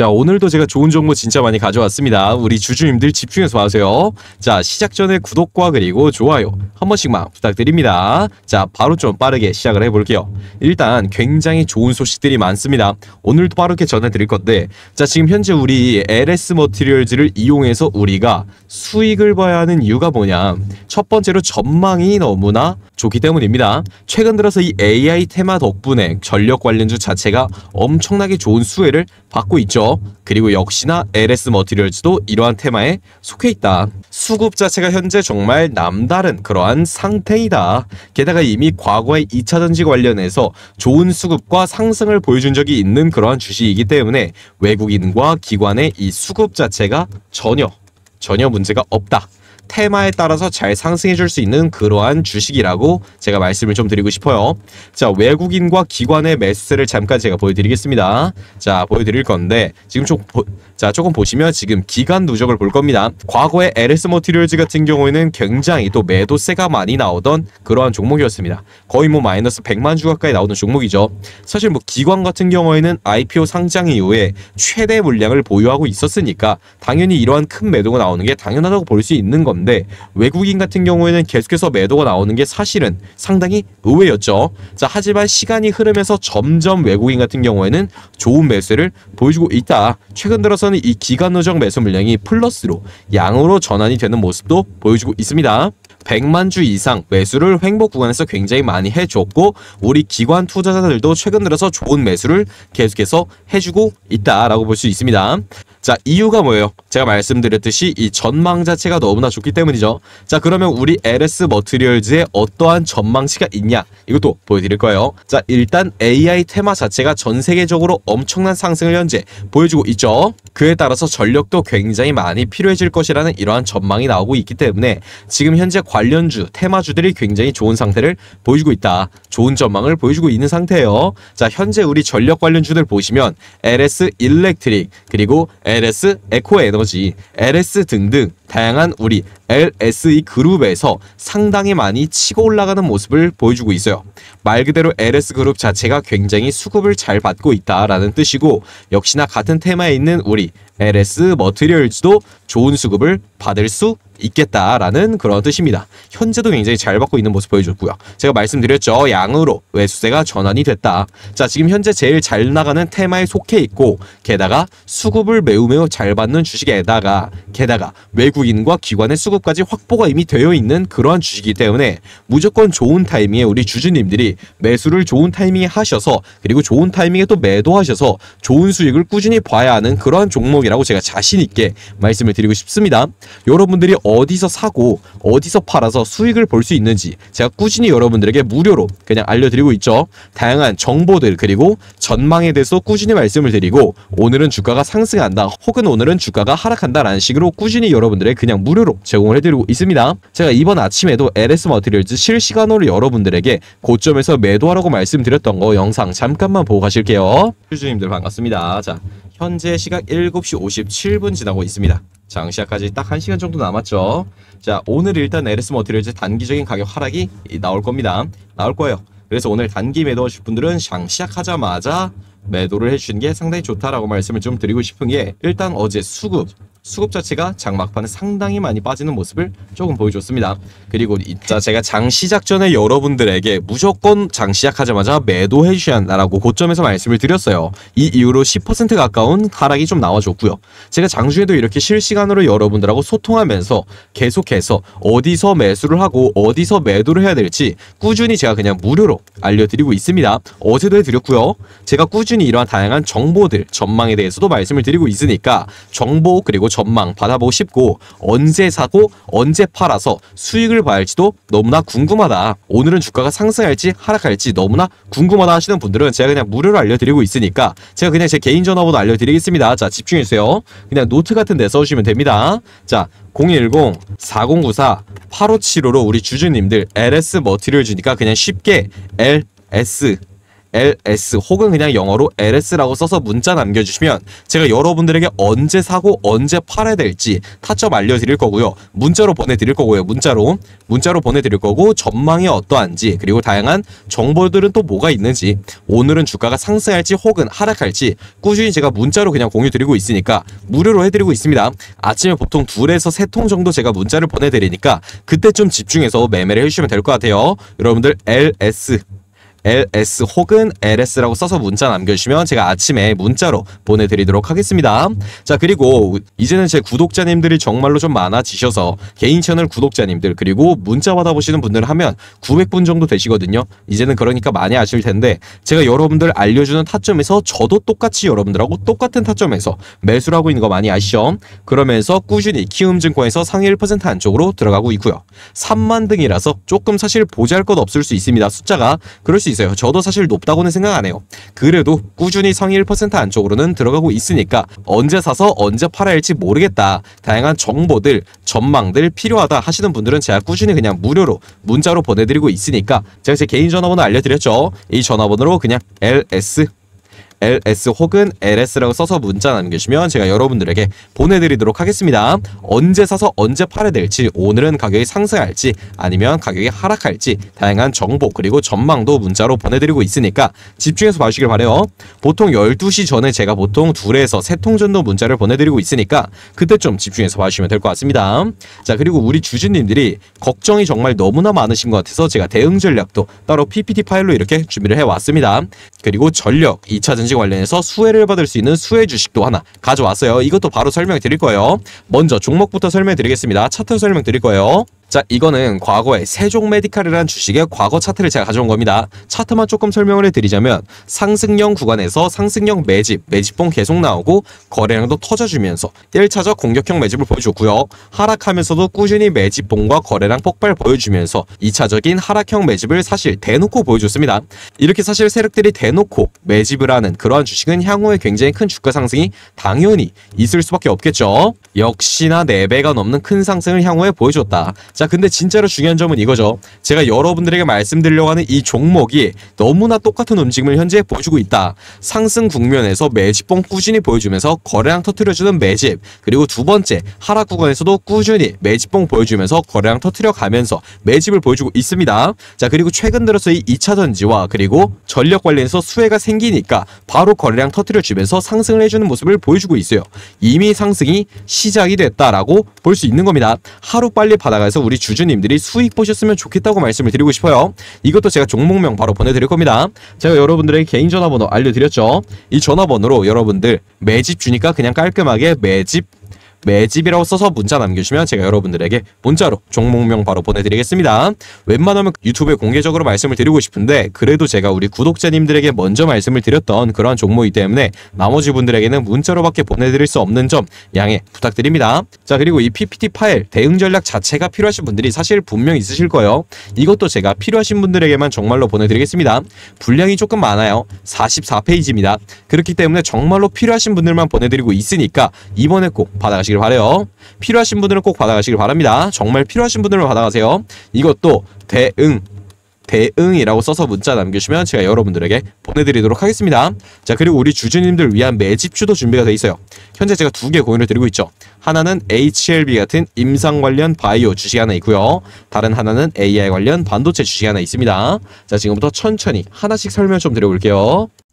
자 오늘도 제가 좋은 정보 진짜 많이 가져왔습니다. 우리 주주님들 집중해서 봐주세요. 자 시작 전에 구독과 그리고 좋아요 한 번씩만 부탁드립니다. 자 바로 좀 빠르게 시작을 해볼게요. 일단 굉장히 좋은 소식들이 많습니다. 오늘도 빠르게 전해드릴 건데 자 지금 현재 우리 LS 머티리얼즈를 이용해서 우리가 수익을 봐야 하는 이유가 뭐냐 첫 번째로 전망이 너무나 좋기 때문입니다. 최근 들어서 이 AI 테마 덕분에 전력 관련주 자체가 엄청나게 좋은 수혜를 받고 있죠. 그리고 역시나 LS 머티리얼즈도 이러한 테마에 속해 있다. 수급 자체가 현재 정말 남다른 그러한 상태이다. 게다가 이미 과거의 2차전지 관련해서 좋은 수급과 상승을 보여준 적이 있는 그러한 주식이기 때문에 외국인과 기관의 이 수급 자체가 전혀 전혀 문제가 없다. 테마에 따라서 잘 상승해 줄 수 있는 그러한 주식이라고 제가 말씀을 좀 드리고 싶어요. 자, 외국인과 기관의 매수세를 잠깐 제가 보여드리겠습니다. 자, 보여드릴 건데 지금 조, 보, 자, 조금 보시면 지금 기간 누적을 볼 겁니다. 과거에 LS 머티리얼즈 같은 경우에는 굉장히 또 매도세가 많이 나오던 그러한 종목이었습니다. 거의 뭐 마이너스 100만 주 가까이 나오는 종목이죠. 사실 뭐 기관 같은 경우에는 IPO 상장 이후에 최대 물량을 보유하고 있었으니까 당연히 이러한 큰 매도가 나오는 게 당연하다고 볼 수 있는 겁니다. 나오는데 외국인 같은 경우에는 계속해서 매도가 나오는 게 사실은 상당히 의외였죠. 자, 하지만 시간이 흐르면서 점점 외국인 같은 경우에는 좋은 매수를 보여주고 있다. 최근 들어서는 이 기간 누적 매수 물량이 플러스로 양으로 전환이 되는 모습도 보여주고 있습니다. 100만 주 이상 매수를 횡복 구간에서 굉장히 많이 해줬고 우리 기관 투자자들도 최근 들어서 좋은 매수를 계속해서 해주고 있다라고 볼 수 있습니다. 자, 이유가 뭐예요? 제가 말씀드렸듯이 이 전망 자체가 너무나 좋기 때문이죠. 자, 그러면 우리 LS 머트리얼즈에 어떠한 전망치가 있냐? 이것도 보여드릴 거예요. 자, 일단 AI 테마 자체가 전 세계적으로 엄청난 상승을 현재 보여주고 있죠. 그에 따라서 전력도 굉장히 많이 필요해질 것이라는 이러한 전망이 나오고 있기 때문에 지금 현재 관련주, 테마주들이 굉장히 좋은 상태를 보여주고 있다. 좋은 전망을 보여주고 있는 상태예요. 자, 현재 우리 전력 관련주들 보시면 LS 일렉트릭 그리고 LS 에코 에너지, LS 등등 다양한 우리 LSE 그룹에서 상당히 많이 치고 올라가는 모습을 보여주고 있어요. 말 그대로 LS 그룹 자체가 굉장히 수급을 잘 받고 있다라는 뜻이고 역시나 같은 테마에 있는 우리 LS 머트리얼즈도 좋은 수급을 받을 수 있겠다라는 그런 뜻입니다. 현재도 굉장히 잘 받고 있는 모습 보여줬고요. 제가 말씀드렸죠. 양으로 외수세가 전환이 됐다. 자, 지금 현재 제일 잘 나가는 테마에 속해 있고 게다가 수급을 매우 매우 잘 받는 주식에다가 게다가 외국인과 기관의 수급까지 확보가 이미 되어 있는 그러한 주식이기 때문에 무조건 좋은 타이밍에 우리 주주님들이 매수를 좋은 타이밍에 하셔서 그리고 좋은 타이밍에 또 매도하셔서 좋은 수익을 꾸준히 봐야 하는 그러한 종목이라고 제가 자신 있게 말씀을 드리고 싶습니다. 여러분들이 어디서 사고 어디서 팔아서 수익을 볼 수 있는지 제가 꾸준히 여러분들에게 무료로 그냥 알려드리고 있죠. 다양한 정보들 그리고 전망에 대해서 꾸준히 말씀을 드리고 오늘은 주가가 상승한다 혹은 오늘은 주가가 하락한다 라는 식으로 꾸준히 여러분들에게 그냥 무료로 제공을 해드리고 있습니다. 제가 이번 아침에도 LS 머티리얼즈 실시간으로 여러분들에게 고점에서 매도하라고 말씀드렸던 거 영상 잠깐만 보고 가실게요. 휴주님들 반갑습니다. 자 현재 시각 7시 57분 지나고 있습니다. 장 시작까지 딱 1시간 정도 남았죠. 자 오늘 일단 LS 머티리얼 단기적인 가격 하락이 나올 겁니다. 나올 거예요. 그래서 오늘 단기 매도하실 분들은 장 시작하자마자 매도를 해주시는 게 상당히 좋다라고 말씀을 좀 드리고 싶은 게 일단 어제 수급 수급 자체가 장막판에 상당히 많이 빠지는 모습을 조금 보여줬습니다. 그리고 이자 제가 장 시작 전에 여러분들에게 무조건 장 시작하자마자 매도해 주셔야 한다라고 고점에서 말씀을 드렸어요. 이 이후로 10% 가까운 하락이 좀 나와줬고요. 제가 장중에도 이렇게 실시간으로 여러분들하고 소통하면서 계속해서 어디서 매수를 하고 어디서 매도를 해야 될지 꾸준히 제가 그냥 무료로 알려드리고 있습니다. 어제도 해드렸고요. 제가 꾸준히 이러한 다양한 정보들, 전망에 대해서도 말씀을 드리고 있으니까 정보 그리고 전망 받아보고 싶고 언제 사고 언제 팔아서 수익을 봐야 할지도 너무나 궁금하다. 오늘은 주가가 상승할지 하락할지 너무나 궁금하다 하시는 분들은 제가 그냥 무료로 알려드리고 있으니까 제가 그냥 제 개인 전화번호 알려드리겠습니다. 자 집중해주세요. 그냥 노트 같은 데 써주시면 됩니다. 자 010-4094-8575로 우리 주주님들 LS 머티를 주니까 그냥 쉽게 LS LS 혹은 그냥 영어로 LS라고 써서 문자 남겨주시면 제가 여러분들에게 언제 사고 언제 팔아야 될지 타점 알려드릴 거고요. 문자로 보내드릴 거고요. 문자로 문자로 보내드릴 거고 전망이 어떠한지 그리고 다양한 정보들은 또 뭐가 있는지 오늘은 주가가 상승할지 혹은 하락할지 꾸준히 제가 문자로 그냥 공유드리고 있으니까 무료로 해드리고 있습니다. 아침에 보통 둘에서 세 통 정도 제가 문자를 보내드리니까 그때 좀 집중해서 매매를 해주시면 될 것 같아요. 여러분들 LS LS 혹은 LS라고 써서 문자 남겨주시면 제가 아침에 문자로 보내드리도록 하겠습니다. 자 그리고 이제는 제 구독자님들이 정말로 좀 많아지셔서 개인 채널 구독자님들 그리고 문자 받아보시는 분들 하면 900분 정도 되시거든요. 이제는 그러니까 많이 아실 텐데 제가 여러분들 알려주는 타점에서 저도 똑같이 여러분들하고 똑같은 타점에서 매수를 하고 있는 거 많이 아시죠? 그러면서 꾸준히 키움증권에서 상위 1% 안쪽으로 들어가고 있고요. 3만 등이라서 조금 사실 보잘것 없을 수 있습니다. 숫자가 그럴 수 있어요. 저도 사실 높다고는 생각 안 해요. 그래도 꾸준히 성위1% 안쪽으로는 들어가고 있으니까 언제 사서 언제 팔아야 할지 모르겠다. 다양한 정보들, 전망들 필요하다 하시는 분들은 제가 꾸준히 그냥 무료로 문자로 보내드리고 있으니까 제가 제 개인 전화번호 알려드렸죠. 이 전화번호로 그냥 LS LS 혹은 LS라고 써서 문자 남겨주시면 제가 여러분들에게 보내드리도록 하겠습니다. 언제 사서 언제 팔아야 될지 오늘은 가격이 상승할지 아니면 가격이 하락할지 다양한 정보 그리고 전망도 문자로 보내드리고 있으니까 집중해서 봐주시길 바래요. 보통 12시 전에 제가 보통 둘에서 세 통 정도 문자를 보내드리고 있으니까 그때 좀 집중해서 봐주시면 될 것 같습니다. 자 그리고 우리 주주님들이 걱정이 정말 너무나 많으신 것 같아서 제가 대응 전략도 따로 PPT 파일로 이렇게 준비를 해왔습니다. 그리고 전력 2차전 주식 관련해서 수혜를 받을 수 있는 수혜 주식도 하나 가져왔어요. 이것도 바로 설명드릴 거예요. 먼저 종목부터 설명드리겠습니다. 차트 설명드릴 거예요. 자 이거는 과거에 세종 메디칼이란 주식의 과거 차트를 제가 가져온 겁니다. 차트만 조금 설명을 해드리자면 상승형 구간에서 상승형 매집, 매집봉 계속 나오고 거래량도 터져주면서 1차적 공격형 매집을 보여줬고요. 하락하면서도 꾸준히 매집봉과 거래량 폭발 보여주면서 2차적인 하락형 매집을 사실 대놓고 보여줬습니다. 이렇게 사실 세력들이 대놓고 매집을 하는 그러한 주식은 향후에 굉장히 큰 주가 상승이 당연히 있을 수밖에 없겠죠. 역시나 4배가 넘는 큰 상승을 향후에 보여줬다. 자 근데 진짜로 중요한 점은 이거죠. 제가 여러분들에게 말씀드리려고 하는 이 종목이 너무나 똑같은 움직임을 현재 보여주고 있다. 상승 국면에서 매집봉 꾸준히 보여주면서 거래량 터트려주는 매집 그리고 두 번째 하락 구간에서도 꾸준히 매집봉 보여주면서 거래량 터트려가면서 매집을 보여주고 있습니다. 자 그리고 최근 들어서 이 2차전지와 그리고 전력 관련해서 수혜가 생기니까 바로 거래량 터트려주면서 상승을 해주는 모습을 보여주고 있어요. 이미 상승이 시작이 됐다라고 볼 수 있는 겁니다. 하루빨리 받아가서 우리 주주님들이 수익 보셨으면 좋겠다고 말씀을 드리고 싶어요. 이것도 제가 종목명 바로 보내드릴 겁니다. 제가 여러분들의 개인 전화번호 알려드렸죠. 이 전화번호로 여러분들 매집 주니까 그냥 깔끔하게 매집 매집이라고 써서 문자 남겨주시면 제가 여러분들에게 문자로 종목명 바로 보내드리겠습니다. 웬만하면 유튜브에 공개적으로 말씀을 드리고 싶은데 그래도 제가 우리 구독자님들에게 먼저 말씀을 드렸던 그러한 종목이기 때문에 나머지 분들에게는 문자로밖에 보내드릴 수 없는 점 양해 부탁드립니다. 자 그리고 이 PPT 파일 대응 전략 자체가 필요하신 분들이 사실 분명 있으실 거예요. 이것도 제가 필요하신 분들에게만 정말로 보내드리겠습니다. 분량이 조금 많아요. 44페이지입니다. 그렇기 때문에 정말로 필요하신 분들만 보내드리고 있으니까 이번에 꼭받아가시겠 받아가시길 바래요. 필요하신 분들은 꼭 받아가시길 바랍니다. 정말 필요하신 분들은 받아가세요. 이것도 대응 대응이라고 써서 문자 남겨주시면 제가 여러분들에게 보내드리도록 하겠습니다. 자 그리고 우리 주주님들 위한 매집주도 준비가 되어 있어요. 현재 제가 두 개 고인을 드리고 있죠. 하나는 HLB 같은 임상 관련 바이오 주식 하나 있고요. 다른 하나는 AI 관련 반도체 주식 하나 있습니다. 자 지금부터 천천히 하나씩 설명 좀 드려볼게요.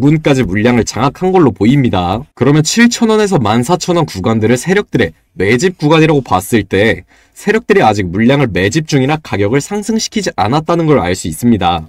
부근까지 물량을 장악한 걸로 보입니다. 그러면 7천원에서 14,000원 구간들을 세력들의 매집 구간이라고 봤을 때 세력들이 아직 물량을 매집 중이나 가격을 상승시키지 않았다는 걸 알 수 있습니다.